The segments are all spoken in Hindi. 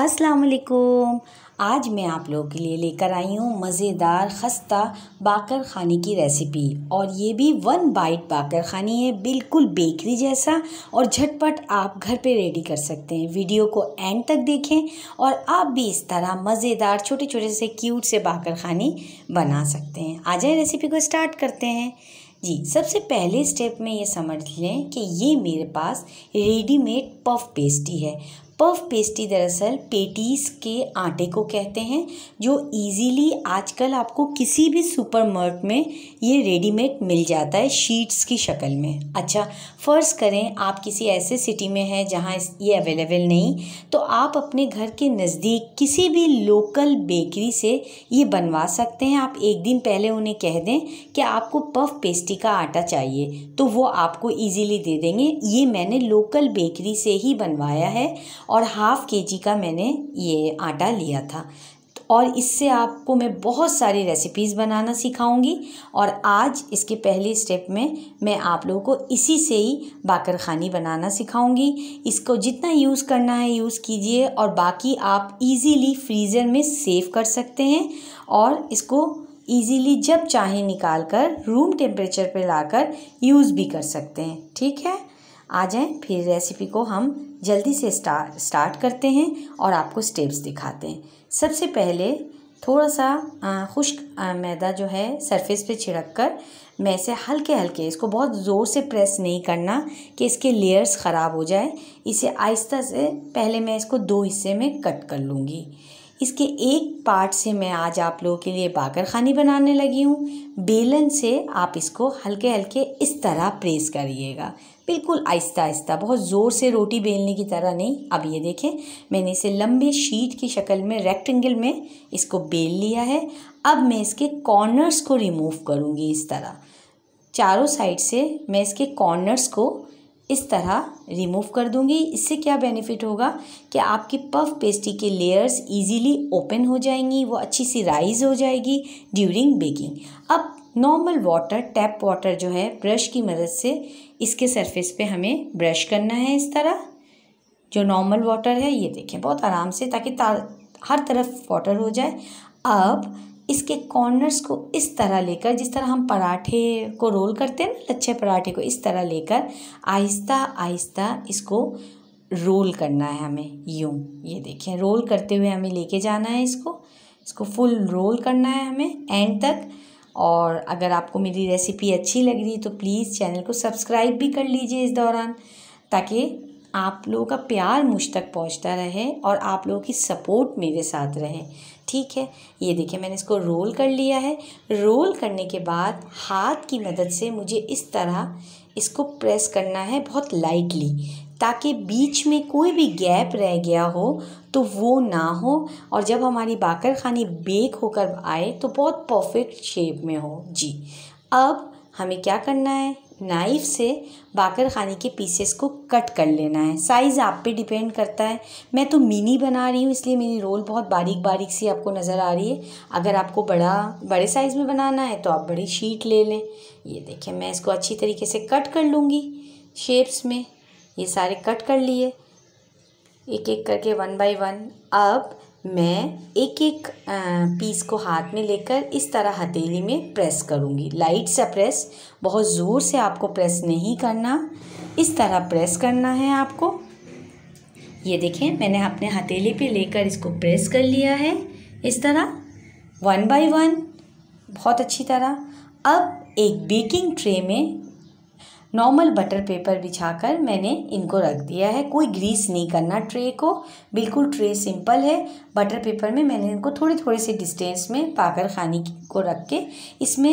अस्सलाम वालेकुम आज मैं आप लोगों के लिए लेकर आई हूँ मज़ेदार खस्ता बाकर खाने की रेसिपी और ये भी वन बाइट बाकर खानी है बिल्कुल बेकरी जैसा और झटपट आप घर पे रेडी कर सकते हैं वीडियो को एंड तक देखें और आप भी इस तरह मज़ेदार छोटे छोटे से क्यूट से बाकर खानी बना सकते हैं आ जाए रेसिपी को स्टार्ट करते हैं जी सबसे पहले स्टेप में ये समझ लें कि ये मेरे पास रेडीमेड पफ पेस्ट्री है पफ पेस्टी दरअसल पेटीज के आटे को कहते हैं जो इजीली आजकल आपको किसी भी सुपरमार्केट में ये रेडीमेड मिल जाता है शीट्स की शक्ल में अच्छा फ़र्ज़ करें आप किसी ऐसे सिटी में हैं जहाँ ये अवेलेबल नहीं तो आप अपने घर के नज़दीक किसी भी लोकल बेकरी से ये बनवा सकते हैं आप एक दिन पहले उन्हें कह दें कि आपको पफ पेस्टी का आटा चाहिए तो वो आपको ईजीली दे देंगे ये मैंने लोकल बेकरी से ही बनवाया है और हाफ़ के जी का मैंने ये आटा लिया था और इससे आपको मैं बहुत सारी रेसिपीज़ बनाना सिखाऊंगी और आज इसके पहले स्टेप में मैं आप लोगों को इसी से ही बाकरखानी बनाना सिखाऊंगी इसको जितना यूज़ करना है यूज़ कीजिए और बाकी आप इजीली फ्रीज़र में सेव कर सकते हैं और इसको इजीली जब चाहे निकाल कर रूम टेम्परेचर पर लाकर यूज़ भी कर सकते हैं ठीक है आ जाएं फिर रेसिपी को हम जल्दी से स्टार्ट स्टार्ट करते हैं और आपको स्टेप्स दिखाते हैं सबसे पहले थोड़ा सा खुश्क मैदा जो है सरफेस पे छिड़क कर मैं इसे हल्के हल्के इसको बहुत ज़ोर से प्रेस नहीं करना कि इसके लेयर्स ख़राब हो जाए इसे आहिस्ता से पहले मैं इसको दो हिस्से में कट कर लूँगी इसके एक पार्ट से मैं आज आप लोगों के लिए बाकर खानी बनाने लगी हूँ बेलन से आप इसको हल्के हल्के इस तरह प्रेस करिएगा बिल्कुल आहिस्ता आहिस्ता बहुत ज़ोर से रोटी बेलने की तरह नहीं अब ये देखें मैंने इसे लंबे शीट की शक्ल में रेक्टेंगल में इसको बेल लिया है अब मैं इसके कॉर्नर्स को रिमूव करूँगी इस तरह चारों साइड से मैं इसके कॉर्नर्स को इस तरह रिमूव कर दूंगी इससे क्या बेनिफिट होगा कि आपकी पफ पेस्ट्री के लेयर्स इजीली ओपन हो जाएंगी वो अच्छी सी राइज हो जाएगी ड्यूरिंग बेकिंग अब नॉर्मल वाटर टैप वाटर जो है ब्रश की मदद से इसके सरफेस पे हमें ब्रश करना है इस तरह जो नॉर्मल वाटर है ये देखें बहुत आराम से ताकि ता, हर तरफ वाटर हो जाए अब इसके कॉर्नर्स को इस तरह लेकर जिस तरह हम पराठे को रोल करते हैं ना लच्छे पराठे को इस तरह लेकर आहिस्ता आहिस्ता इसको रोल करना है हमें यूँ ये देखें रोल करते हुए हमें लेके जाना है इसको इसको फुल रोल करना है हमें एंड तक और अगर आपको मेरी रेसिपी अच्छी लग रही तो प्लीज़ चैनल को सब्सक्राइब भी कर लीजिए इस दौरान ताकि आप लोगों का प्यार मुझ तक पहुंचता रहे और आप लोगों की सपोर्ट मेरे साथ रहे ठीक है ये देखिए मैंने इसको रोल कर लिया है रोल करने के बाद हाथ की मदद से मुझे इस तरह इसको प्रेस करना है बहुत लाइटली ताकि बीच में कोई भी गैप रह गया हो तो वो ना हो और जब हमारी बाकर खानी बेक होकर आए तो बहुत परफेक्ट शेप में हो जी अब हमें क्या करना है नाइफ से बाकर खाने के पीसेस को कट कर लेना है साइज़ आप पे डिपेंड करता है मैं तो मिनी बना रही हूँ इसलिए मेरी रोल बहुत बारीक बारीक सी आपको नज़र आ रही है अगर आपको बड़ा बड़े साइज़ में बनाना है तो आप बड़ी शीट ले लें ये देखें मैं इसको अच्छी तरीके से कट कर लूँगी शेप्स में ये सारे कट कर लिए एक एक करके वन बाय वन अब मैं एक एक पीस को हाथ में लेकर इस तरह हथेली में प्रेस करूँगी लाइट सा प्रेस बहुत ज़ोर से आपको प्रेस नहीं करना इस तरह प्रेस करना है आपको ये देखें मैंने अपने हथेली पे लेकर इसको प्रेस कर लिया है इस तरह वन बाय वन बहुत अच्छी तरह अब एक बेकिंग ट्रे में नॉर्मल बटर पेपर बिछाकर मैंने इनको रख दिया है कोई ग्रीस नहीं करना ट्रे को बिल्कुल ट्रे सिंपल है बटर पेपर में मैंने इनको थोड़े थोड़े से डिस्टेंस में पाकर खाने को रख के इसमें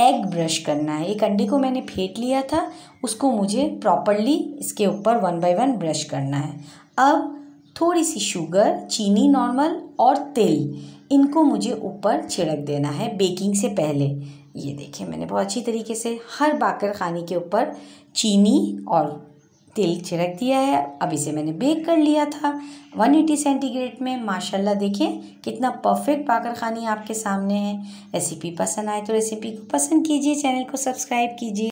एग ब्रश करना है एक अंडे को मैंने फेंट लिया था उसको मुझे प्रॉपरली इसके ऊपर वन बाय वन ब्रश करना है अब थोड़ी सी शुगर चीनी नॉर्मल और तेल इनको मुझे ऊपर छिड़क देना है बेकिंग से पहले ये देखिए मैंने बहुत अच्छी तरीके से हर बाकर खाने के ऊपर चीनी और तेल छिड़क दिया है अब इसे मैंने बेक कर लिया था 180 सेंटीग्रेड में माशाल्लाह देखें कितना परफेक्ट पाकर खानी आपके सामने है रेसिपी पसंद आए तो रेसिपी को पसंद कीजिए चैनल को सब्सक्राइब कीजिए